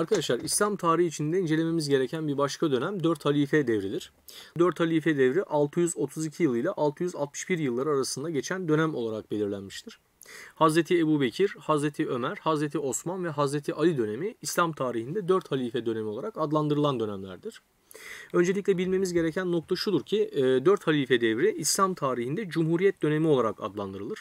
Arkadaşlar İslam tarihi içinde incelememiz gereken bir başka dönem 4 halife devridir. 4 halife devri 632 yılı ile 661 yılları arasında geçen dönem olarak belirlenmiştir. Hazreti Ebu Bekir, Hazreti Ömer, Hazreti Osman ve Hazreti Ali dönemi İslam tarihinde 4 halife dönemi olarak adlandırılan dönemlerdir. Öncelikle bilmemiz gereken nokta şudur ki 4 e, halife devri İslam tarihinde Cumhuriyet dönemi olarak adlandırılır.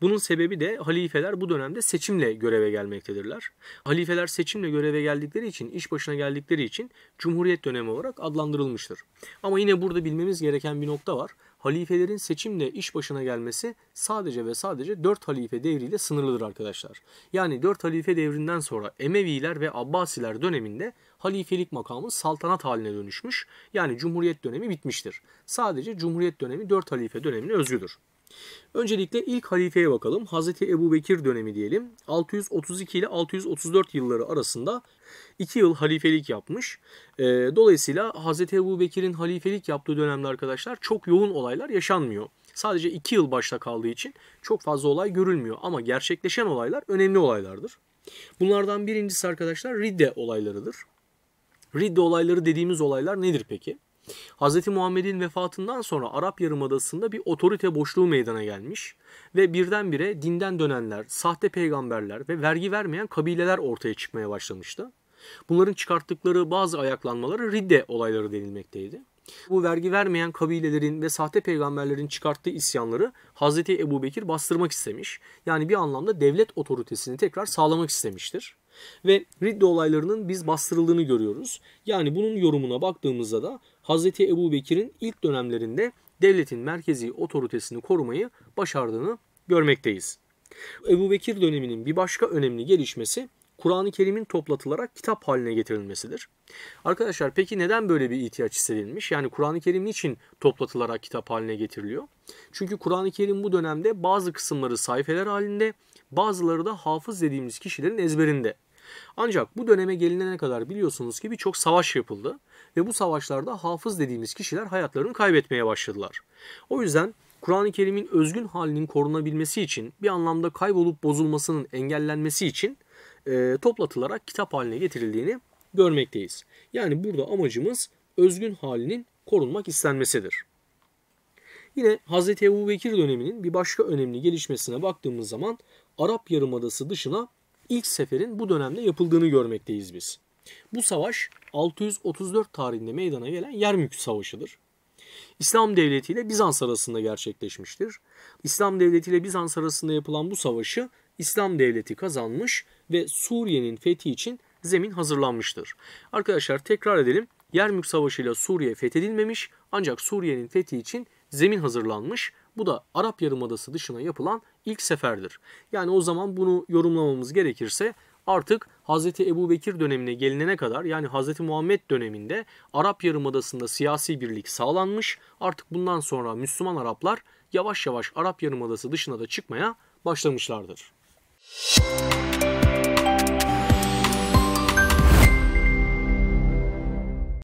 Bunun sebebi de halifeler bu dönemde seçimle göreve gelmektedirler. Halifeler seçimle göreve geldikleri için, iş başına geldikleri için Cumhuriyet dönemi olarak adlandırılmıştır. Ama yine burada bilmemiz gereken bir nokta var. Halifelerin seçimle iş başına gelmesi sadece ve sadece 4 halife devriyle sınırlıdır arkadaşlar. Yani 4 halife devrinden sonra Emeviler ve Abbasiler döneminde halifelik makamı saltanat haline dönüşmüş. Yani Cumhuriyet dönemi bitmiştir. Sadece Cumhuriyet dönemi 4 halife dönemine özgüdür. Öncelikle ilk halifeye bakalım. Hazreti Ebu Bekir dönemi diyelim. 632 ile 634 yılları arasında 2 yıl halifelik yapmış. Ee, dolayısıyla Hazreti Ebu Bekir'in halifelik yaptığı dönemde arkadaşlar çok yoğun olaylar yaşanmıyor. Sadece 2 yıl başta kaldığı için çok fazla olay görülmüyor. Ama gerçekleşen olaylar önemli olaylardır. Bunlardan birincisi arkadaşlar Ridde olaylarıdır. Ridde olayları dediğimiz olaylar nedir peki? Hz. Muhammed'in vefatından sonra Arap Yarımadası'nda bir otorite boşluğu meydana gelmiş ve birdenbire dinden dönenler, sahte peygamberler ve vergi vermeyen kabileler ortaya çıkmaya başlamıştı. Bunların çıkarttıkları bazı ayaklanmaları ridde olayları denilmekteydi. Bu vergi vermeyen kabilelerin ve sahte peygamberlerin çıkarttığı isyanları Hz. Ebu Bekir bastırmak istemiş. Yani bir anlamda devlet otoritesini tekrar sağlamak istemiştir. Ve Ridde olaylarının biz bastırıldığını görüyoruz. Yani bunun yorumuna baktığımızda da Hz. Ebu Bekir'in ilk dönemlerinde devletin merkezi otoritesini korumayı başardığını görmekteyiz. Ebu Bekir döneminin bir başka önemli gelişmesi Kur'an-ı Kerim'in toplatılarak kitap haline getirilmesidir. Arkadaşlar peki neden böyle bir ihtiyaç hissedilmiş? Yani Kur'an-ı Kerim için toplatılarak kitap haline getiriliyor? Çünkü Kur'an-ı Kerim bu dönemde bazı kısımları sayfeler halinde, bazıları da hafız dediğimiz kişilerin ezberinde. Ancak bu döneme gelinene kadar biliyorsunuz ki birçok savaş yapıldı ve bu savaşlarda hafız dediğimiz kişiler hayatlarını kaybetmeye başladılar. O yüzden Kur'an-ı Kerim'in özgün halinin korunabilmesi için bir anlamda kaybolup bozulmasının engellenmesi için e, toplatılarak kitap haline getirildiğini görmekteyiz. Yani burada amacımız özgün halinin korunmak istenmesidir. Yine Hz. Ebu Bekir döneminin bir başka önemli gelişmesine baktığımız zaman Arap Yarımadası dışına ilk seferin bu dönemde yapıldığını görmekteyiz biz. Bu savaş 634 tarihinde meydana gelen Yermük Savaşı'dır. İslam Devleti ile Bizans arasında gerçekleşmiştir. İslam Devleti ile Bizans arasında yapılan bu savaşı İslam Devleti kazanmış ve Suriye'nin fethi için zemin hazırlanmıştır. Arkadaşlar tekrar edelim. Yermük Savaşı ile Suriye fethedilmemiş ancak Suriye'nin fethi için zemin hazırlanmış. Bu da Arap Yarımadası dışına yapılan ilk seferdir. Yani o zaman bunu yorumlamamız gerekirse artık Hz. Ebu Bekir dönemine gelinene kadar yani Hz. Muhammed döneminde Arap Yarımadası'nda siyasi birlik sağlanmış. Artık bundan sonra Müslüman Araplar yavaş yavaş Arap Yarımadası dışına da çıkmaya başlamışlardır. Müzik